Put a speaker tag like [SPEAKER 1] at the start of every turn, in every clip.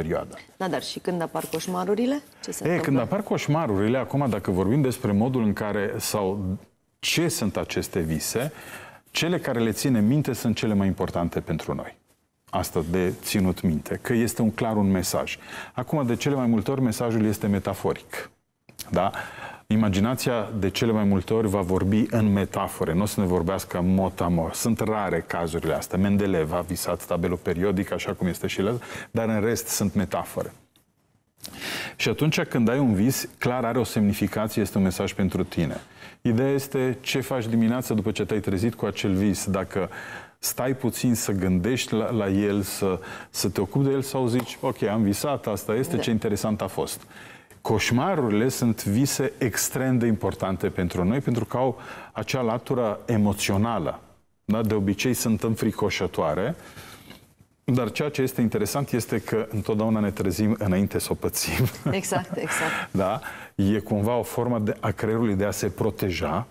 [SPEAKER 1] perioadă.
[SPEAKER 2] Da, dar și când apar coșmarurile? Ce se e, întâmplă?
[SPEAKER 1] când apar coșmarurile, acum dacă vorbim despre modul în care sau ce sunt aceste vise, cele care le ținem minte sunt cele mai importante pentru noi. Asta de ținut minte, că este un clar un mesaj. Acum, de cele mai multe ori, mesajul este metaforic. Da? Uh, Imaginația de cele mai multe ori va vorbi în metafore, nu o să ne vorbească motamor. Sunt rare cazurile astea. Mendeleev a visat tabelul periodic, așa cum este și el, dar în rest sunt metafore. Și atunci când ai un vis, clar are o semnificație, este un mesaj pentru tine. Ideea este ce faci dimineața după ce te-ai trezit cu acel vis, dacă stai puțin să gândești la, la el, să, să te ocupi de el sau zici, ok, am visat, asta este, da. ce interesant a fost coșmarurile sunt vise extrem de importante pentru noi, pentru că au acea latură emoțională. Da? De obicei sunt înfricoșătoare, dar ceea ce este interesant este că întotdeauna ne trezim înainte să o pățim.
[SPEAKER 2] Exact, exact.
[SPEAKER 1] da? E cumva o formă de, a creierului de a se proteja,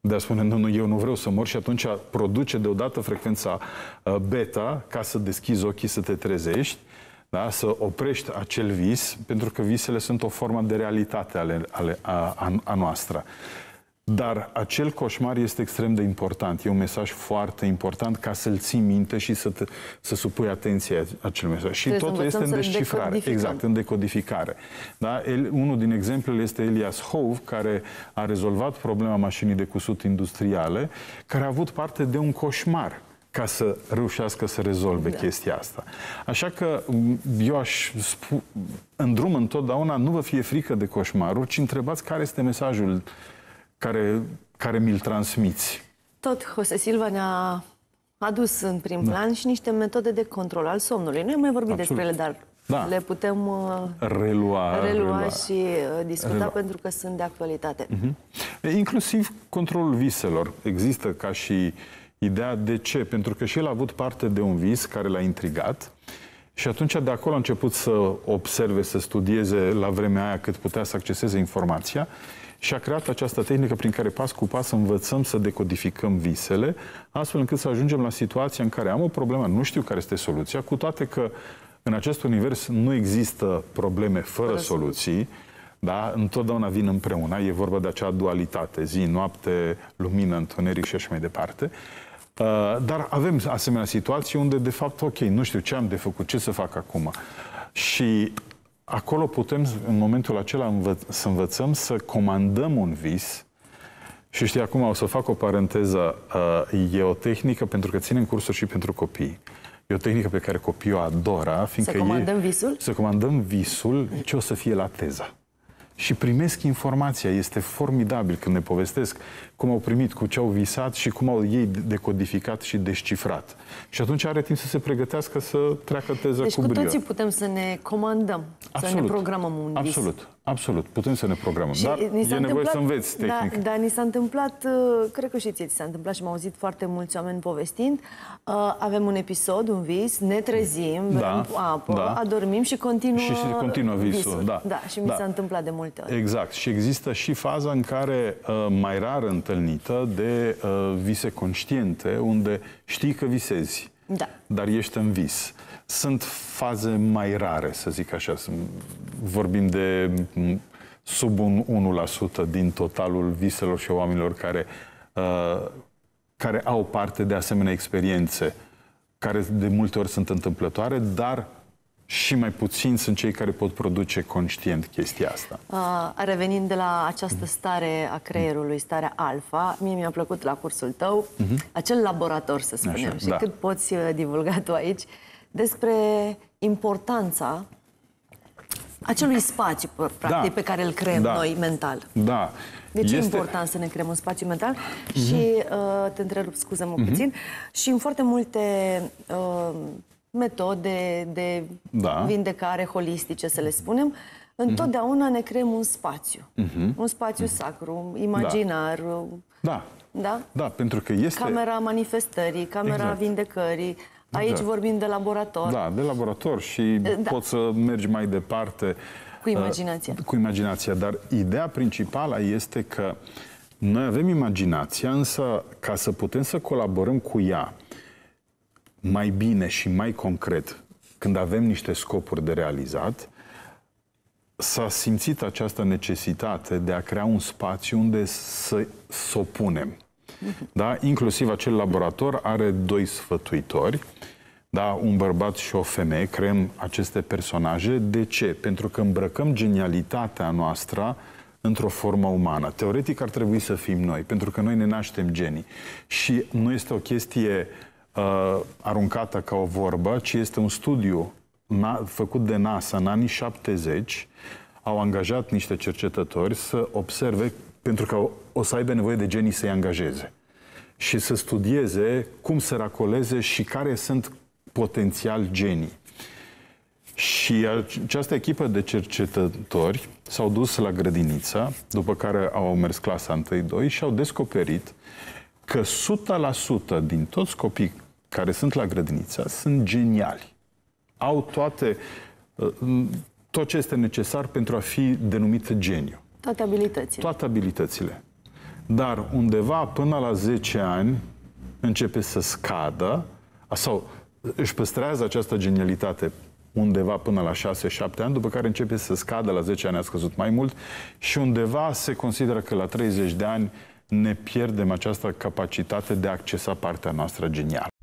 [SPEAKER 1] de a spune, nu, nu, eu nu vreau să mor și atunci produce deodată frecvența uh, beta ca să deschizi ochii, să te trezești da? să oprești acel vis, pentru că visele sunt o formă de realitate ale, ale, a, a noastră. Dar acel coșmar este extrem de important. E un mesaj foarte important ca să-l ții minte și să, te, să supui atenție acel mesaj. Și Trebuie totul este în descifrare. Exact, în decodificare. Da? El, unul din exemplele este Elias Hove, care a rezolvat problema mașinii de cusut industriale, care a avut parte de un coșmar ca să reușească să rezolve da. chestia asta. Așa că eu aș spu- în drum întotdeauna nu vă fie frică de coșmaruri, ci întrebați care este mesajul care, care mi-l transmiți.
[SPEAKER 2] Tot Jose Silva ne-a adus în prim da. plan și niște metode de control al somnului. Nu am mai vorbit Absolut. despre ele, dar da. le putem uh,
[SPEAKER 1] relua, relua, relua și
[SPEAKER 2] uh, discuta relua. pentru că sunt de actualitate.
[SPEAKER 1] Uh-huh. Inclusiv controlul viselor. Există ca și uh, ideea de ce. Pentru că și el a avut parte de un vis care l-a intrigat și atunci de acolo a început să observe, să studieze la vremea aia cât putea să acceseze informația și a creat această tehnică prin care pas cu pas învățăm să decodificăm visele, astfel încât să ajungem la situația în care am o problemă, nu știu care este soluția, cu toate că în acest univers nu există probleme fără, fără soluții, soluții da? întotdeauna vin împreună. E vorba de acea dualitate, zi, noapte, lumină, întuneric și așa mai departe. Uh, dar avem asemenea situații unde, de fapt, ok, nu știu ce am de făcut, ce să fac acum. Și acolo putem, în momentul acela, învă- să învățăm să comandăm un vis. Și știi, acum o să fac o paranteză. Uh, e o tehnică, pentru că ținem cursuri și pentru copii. E o tehnică pe care copiii o adoră, fiindcă să comandăm e... visul? Să comandăm visul ce o să fie la teza și primesc informația. Este formidabil când ne povestesc cum au primit, cu ce au visat și cum au ei decodificat și descifrat. Și atunci are timp să se pregătească să treacă teza deci cu brio. Deci cu toții
[SPEAKER 2] putem să ne comandăm, absolut, să ne programăm un vis. Absolut,
[SPEAKER 1] absolut. Putem să ne programăm. Și dar e nevoie să înveți da, tehnic. Da,
[SPEAKER 2] dar ni s-a întâmplat, uh, cred că și ție ți s-a întâmplat și m-au auzit foarte mulți oameni povestind, uh, avem un episod, un vis, ne trezim, da, apă, da. adormim și continuă Și, și continuă visul, visul. Da. da. Și mi da. s-a da. întâmplat de mult multe
[SPEAKER 1] ori. Exact. Și există și faza în care, uh, mai rar întâlnită, de uh, vise conștiente, unde știi că visezi, da. dar ești în vis. Sunt faze mai rare, să zic așa. Vorbim de sub un 1% din totalul viselor și oamenilor care, uh, care au parte de asemenea experiențe, care de multe ori sunt întâmplătoare, dar și mai puțin sunt cei care pot produce conștient chestia asta.
[SPEAKER 2] Uh, revenind de la această stare a creierului, starea alfa, mie mi-a plăcut la cursul tău uh-huh. acel laborator, să spunem, Așa, și da. cât poți uh, divulga tu aici, despre importanța acelui spațiu, practic, da. pe care îl creăm da. noi mental.
[SPEAKER 1] Da. Deci este... e important
[SPEAKER 2] să ne creăm un spațiu mental uh-huh. și, uh, te întrerup, scuză-mă uh-huh. puțin, și în foarte multe uh, metode de da. vindecare holistice, să le spunem, întotdeauna ne creăm un spațiu. Uh-huh. Un spațiu mhm. sacru, imaginar. Da. Uh, da. Da?
[SPEAKER 1] Da, pentru că este... Camera
[SPEAKER 2] manifestării, camera exact. vindecării. Aici exact. vorbim de laborator. Da,
[SPEAKER 1] de laborator și eh, da. poți să mergi mai departe. Cu uh, imaginația. Uh, cu imaginația, dar ideea principală este că noi avem imaginația, însă ca să putem să colaborăm cu ea, mai bine și mai concret, când avem niște scopuri de realizat, s-a simțit această necesitate de a crea un spațiu unde să, s o punem. Da? Inclusiv acel laborator are doi sfătuitori, da? un bărbat și o femeie, creăm aceste personaje. De ce? Pentru că îmbrăcăm genialitatea noastră într-o formă umană. Teoretic ar trebui să fim noi, pentru că noi ne naștem genii. Și nu este o chestie uh, uh, aruncată ca o vorbă, ci este un studiu na- făcut de NASA în anii 70. Au angajat niște cercetători să observe, pentru că o, o să aibă nevoie de genii să-i angajeze și să studieze cum se racoleze și care sunt potențial genii. Și această echipă de cercetători s-au dus la grădiniță, după care au mers clasa 1-2 și au descoperit că 100% din toți copiii care sunt la grădiniță sunt geniali. Au toate, uh, tot ce este necesar pentru a fi denumit geniu.
[SPEAKER 2] Toate abilitățile.
[SPEAKER 1] Toate abilitățile. Dar undeva până la 10 ani începe să scadă sau își păstrează această genialitate undeva până la 6-7 ani, după care începe să scadă, la 10 ani a scăzut mai mult și undeva se consideră că la 30 de ani ne pierdem această capacitate de a accesa partea noastră genială.